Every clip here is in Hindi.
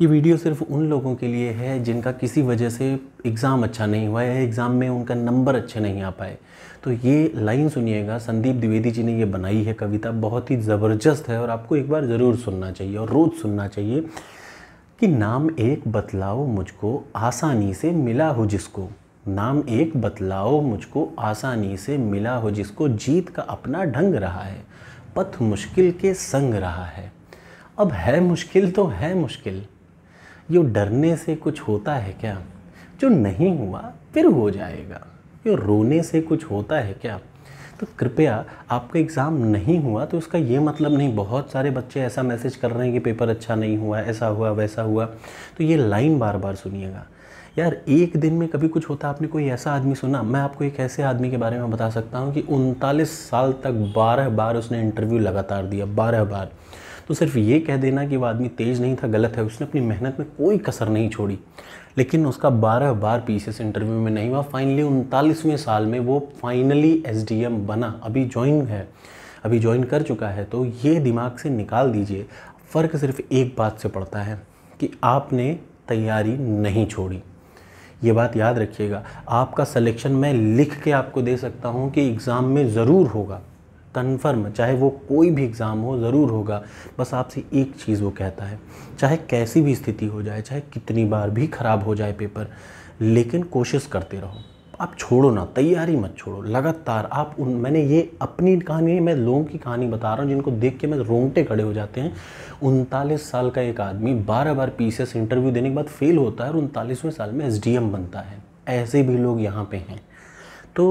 ये वीडियो सिर्फ उन लोगों के लिए है जिनका किसी वजह से एग्ज़ाम अच्छा नहीं हुआ है एग्ज़ाम में उनका नंबर अच्छे नहीं आ पाए तो ये लाइन सुनिएगा संदीप द्विवेदी जी ने ये बनाई है कविता बहुत ही ज़बरदस्त है और आपको एक बार ज़रूर सुनना चाहिए और रोज़ सुनना चाहिए कि नाम एक बतलाओ मुझको आसानी से मिला हो जिसको नाम एक बतलाओ मुझको आसानी से मिला हो जिसको जीत का अपना ढंग रहा है पथ मुश्किल के संग रहा है अब है मुश्किल तो है मुश्किल यो डरने से कुछ होता है क्या जो नहीं हुआ फिर हो जाएगा यो रोने से कुछ होता है क्या तो कृपया आपका एग्ज़ाम नहीं हुआ तो उसका ये मतलब नहीं बहुत सारे बच्चे ऐसा मैसेज कर रहे हैं कि पेपर अच्छा नहीं हुआ ऐसा हुआ वैसा हुआ तो ये लाइन बार बार सुनिएगा यार एक दिन में कभी कुछ होता आपने कोई ऐसा आदमी सुना मैं आपको एक ऐसे आदमी के बारे में बता सकता हूँ कि उनतालीस साल तक बारह बार उसने इंटरव्यू लगातार दिया बारह बार तो सिर्फ ये कह देना कि वो आदमी तेज़ नहीं था गलत है उसने अपनी मेहनत में कोई कसर नहीं छोड़ी लेकिन उसका बारह बार पी एस इंटरव्यू में नहीं हुआ फाइनली उनतालीसवें साल में वो फाइनली एम बना अभी ज्वाइन है अभी ज्वाइन कर चुका है तो ये दिमाग से निकाल दीजिए फ़र्क सिर्फ एक बात से पड़ता है कि आपने तैयारी नहीं छोड़ी ये बात याद रखिएगा आपका सिलेक्शन मैं लिख के आपको दे सकता हूँ कि एग्ज़ाम में ज़रूर होगा कन्फर्म चाहे वो कोई भी एग्ज़ाम हो ज़रूर होगा बस आपसे एक चीज़ वो कहता है चाहे कैसी भी स्थिति हो जाए चाहे कितनी बार भी ख़राब हो जाए पेपर लेकिन कोशिश करते रहो आप छोड़ो ना तैयारी मत छोड़ो लगातार आप उन मैंने ये अपनी कहानी मैं लोगों की कहानी बता रहा हूँ जिनको देख के मैं रोंगटे खड़े हो जाते हैं उनतालीस साल का एक आदमी बारह बार पी इंटरव्यू देने के बाद फेल होता है और उनतालीसवें साल में एस बनता है ऐसे भी लोग यहाँ पे हैं तो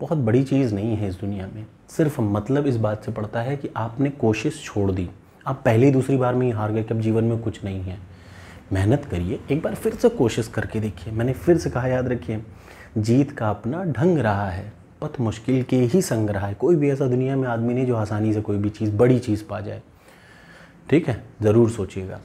बहुत बड़ी चीज़ नहीं है इस दुनिया में सिर्फ मतलब इस बात से पड़ता है कि आपने कोशिश छोड़ दी आप पहली दूसरी बार में ही हार गए कि अब जीवन में कुछ नहीं है मेहनत करिए एक बार फिर से कोशिश करके देखिए मैंने फिर से कहा याद रखिए जीत का अपना ढंग रहा है पथ मुश्किल के ही संग रहा है कोई भी ऐसा दुनिया में आदमी नहीं जो आसानी से कोई भी चीज़ बड़ी चीज़ पा जाए ठीक है ज़रूर सोचिएगा